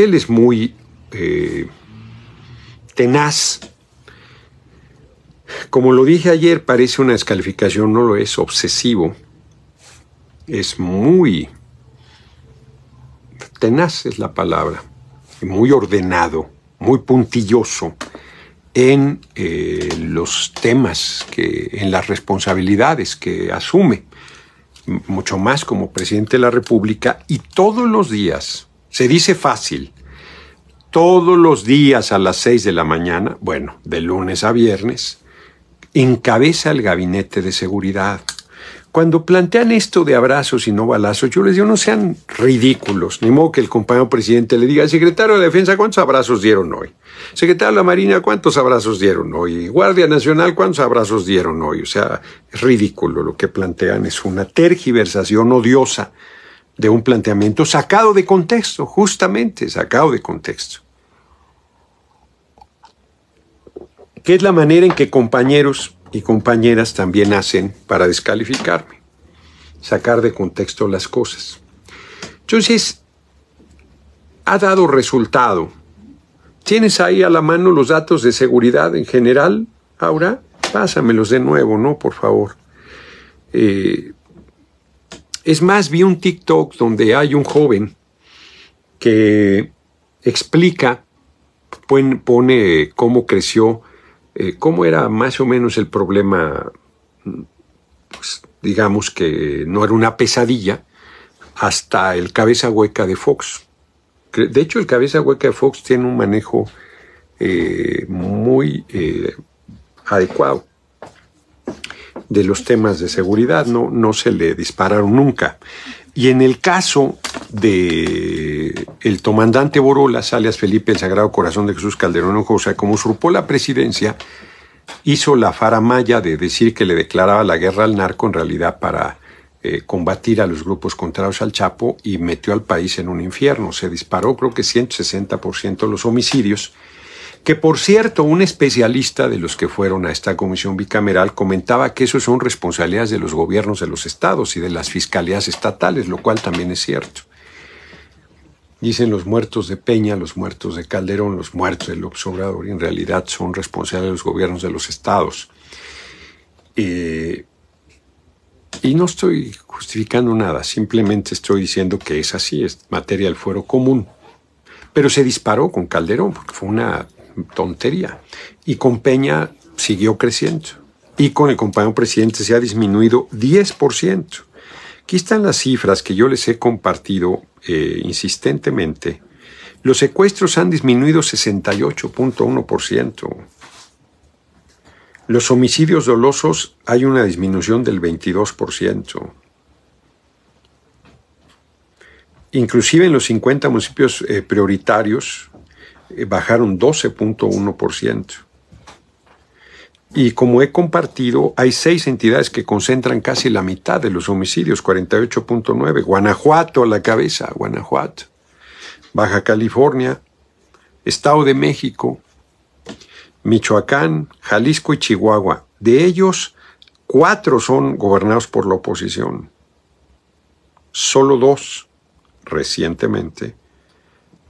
él es muy eh, tenaz. Como lo dije ayer, parece una descalificación, no lo es, obsesivo. Es muy tenaz, es la palabra, muy ordenado, muy puntilloso en eh, los temas, que, en las responsabilidades que asume, mucho más como presidente de la República, y todos los días se dice fácil. Todos los días a las 6 de la mañana, bueno, de lunes a viernes, encabeza el gabinete de seguridad. Cuando plantean esto de abrazos y no balazos, yo les digo, no sean ridículos, ni modo que el compañero presidente le diga, secretario de Defensa, ¿cuántos abrazos dieron hoy? Secretario de la Marina, ¿cuántos abrazos dieron hoy? Guardia Nacional, ¿cuántos abrazos dieron hoy? O sea, es ridículo lo que plantean, es una tergiversación odiosa de un planteamiento sacado de contexto, justamente sacado de contexto. Que es la manera en que compañeros y compañeras también hacen para descalificarme, sacar de contexto las cosas. Entonces, ha dado resultado. ¿Tienes ahí a la mano los datos de seguridad en general? Ahora, pásamelos de nuevo, ¿no? Por favor. Eh, es más, vi un TikTok donde hay un joven que explica, pone cómo creció, eh, cómo era más o menos el problema, pues, digamos que no era una pesadilla, hasta el cabeza hueca de Fox. De hecho, el cabeza hueca de Fox tiene un manejo eh, muy eh, adecuado de los temas de seguridad, no, no se le dispararon nunca. Y en el caso de el comandante Borolas, alias Felipe el Sagrado Corazón de Jesús Calderón sea, como usurpó la presidencia, hizo la faramaya de decir que le declaraba la guerra al narco en realidad para eh, combatir a los grupos contrarios al Chapo y metió al país en un infierno. Se disparó creo que 160% los homicidios que por cierto un especialista de los que fueron a esta comisión bicameral comentaba que eso son responsabilidades de los gobiernos de los estados y de las fiscalías estatales, lo cual también es cierto. Dicen los muertos de Peña, los muertos de Calderón, los muertos del observador y en realidad son responsables de los gobiernos de los estados. Eh, y no estoy justificando nada, simplemente estoy diciendo que es así, es materia del fuero común. Pero se disparó con Calderón porque fue una tontería. Y con Peña siguió creciendo. Y con el compañero presidente se ha disminuido 10%. Aquí están las cifras que yo les he compartido eh, insistentemente. Los secuestros han disminuido 68.1%. Los homicidios dolosos hay una disminución del 22%. Inclusive en los 50 municipios eh, prioritarios eh, bajaron 12.1%. Y como he compartido, hay seis entidades que concentran casi la mitad de los homicidios, 48.9. Guanajuato a la cabeza, Guanajuato. Baja California, Estado de México, Michoacán, Jalisco y Chihuahua. De ellos, cuatro son gobernados por la oposición. Solo dos, recientemente,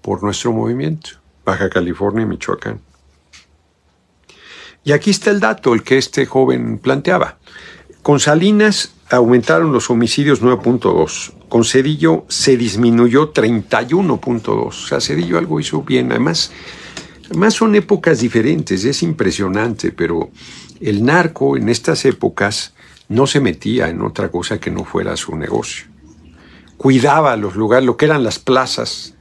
por nuestro movimiento. Baja California y Michoacán. Y aquí está el dato, el que este joven planteaba. Con Salinas aumentaron los homicidios 9.2, con Cedillo se disminuyó 31.2. O sea, Cedillo algo hizo bien, además, además son épocas diferentes, es impresionante, pero el narco en estas épocas no se metía en otra cosa que no fuera su negocio. Cuidaba los lugares, lo que eran las plazas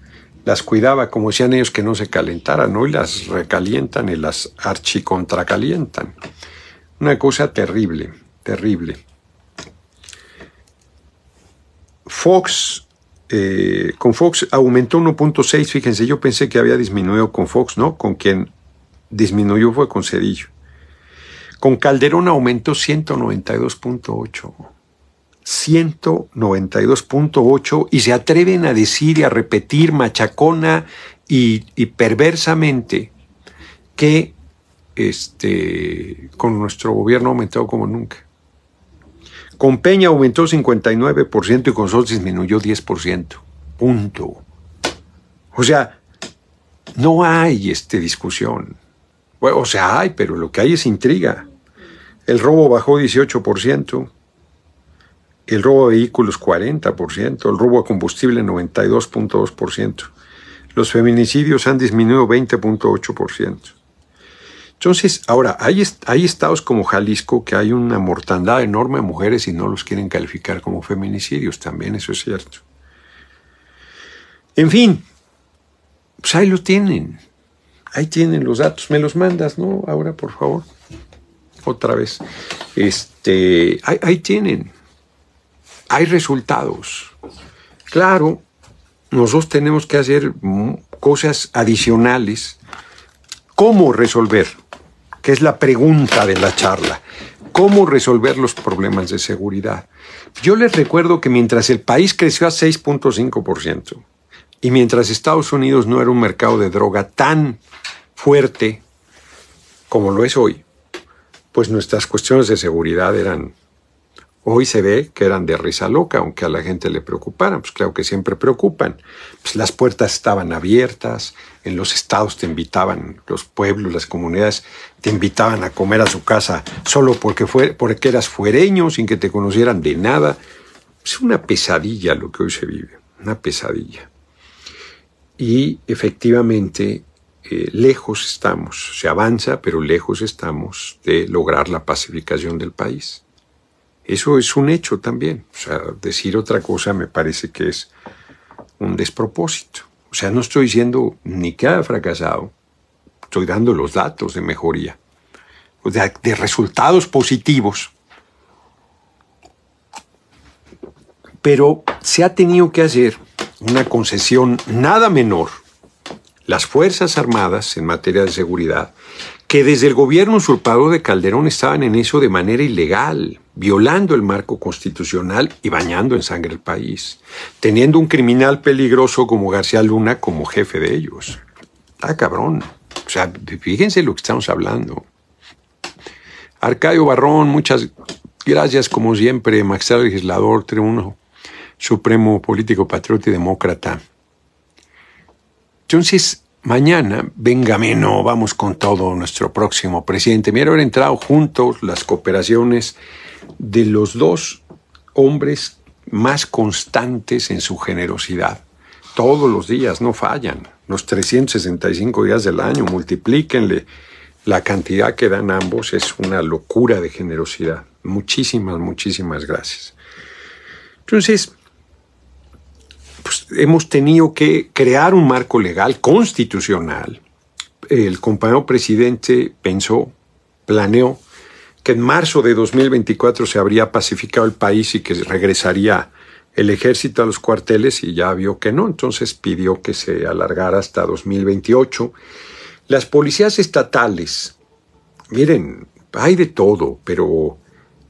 las cuidaba como decían ellos que no se calentaran, hoy las recalientan y las archicontracalientan. Una cosa terrible, terrible. Fox, eh, con Fox aumentó 1.6, fíjense, yo pensé que había disminuido con Fox, ¿no? Con quien disminuyó fue con Cedillo. Con Calderón aumentó 192.8. 192.8 y se atreven a decir y a repetir machacona y, perversamente que este, con nuestro gobierno ha aumentado como nunca. Con Peña aumentó 59% y con Sol disminuyó 10%. Punto. O sea, no hay este, discusión. O sea, hay, pero lo que hay es intriga. El robo bajó 18% el robo de vehículos 40%, el robo de combustible 92.2%, los feminicidios han disminuido 20.8%. Entonces, ahora, hay, hay estados como Jalisco que hay una mortandad enorme de mujeres y no los quieren calificar como feminicidios, también eso es cierto. En fin, pues ahí lo tienen, ahí tienen los datos, me los mandas, ¿no? Ahora, por favor, otra vez. Este, ahí tienen, hay resultados. Claro, nosotros tenemos que hacer mm, cosas adicionales. ¿Cómo resolver? Que es la pregunta de la charla. ¿Cómo resolver los problemas de seguridad? Yo les recuerdo que mientras el país creció a 6.5% y mientras Estados Unidos no era un mercado de droga tan fuerte como lo es hoy, pues nuestras cuestiones de seguridad eran Hoy se ve que eran de risa loca, aunque a la gente le preocuparan, pues claro que siempre preocupan. Pues las puertas estaban abiertas, en los estados te invitaban, los pueblos, las comunidades te invitaban a comer a su casa solo porque, fue, porque eras fuereño, sin que te conocieran de nada. Es una pesadilla lo que hoy se vive, una pesadilla. Y efectivamente, eh, lejos estamos, se avanza, pero lejos estamos de lograr la pacificación del país. Eso es un hecho también. O sea, decir otra cosa me parece que es un despropósito. O sea, no estoy diciendo ni que ha fracasado, estoy dando los datos de mejoría, de resultados positivos. Pero se ha tenido que hacer una concesión nada menor. Las Fuerzas Armadas en materia de seguridad, que desde el gobierno usurpado de Calderón estaban en eso de manera ilegal, violando el marco constitucional y bañando en sangre el país, teniendo un criminal peligroso como García Luna como jefe de ellos. Está cabrón. O sea, fíjense lo que estamos hablando. Arcadio Barrón, muchas gracias como siempre, magistrado Legislador, Tribuno Supremo Político Patriota y Demócrata. Entonces, mañana, venga, menos, vamos con todo nuestro próximo presidente. Mira, haber entrado juntos las cooperaciones de los dos hombres más constantes en su generosidad. Todos los días no fallan, los 365 días del año, multiplíquenle. La cantidad que dan ambos es una locura de generosidad. Muchísimas, muchísimas gracias. Entonces, pues, hemos tenido que crear un marco legal constitucional. El compañero presidente pensó, planeó que en marzo de 2024 se habría pacificado el país y que regresaría el ejército a los cuarteles y ya vio que no, entonces pidió que se alargara hasta 2028. Las policías estatales, miren, hay de todo, pero,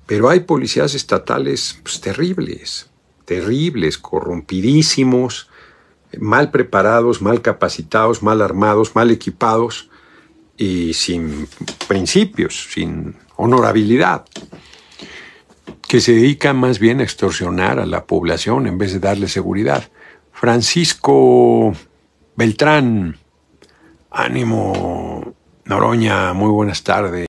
pero hay policías estatales pues, terribles, terribles, corrompidísimos, mal preparados, mal capacitados, mal armados, mal equipados y sin principios, sin honorabilidad, que se dedica más bien a extorsionar a la población en vez de darle seguridad. Francisco Beltrán, ánimo, Noroña, muy buenas tardes.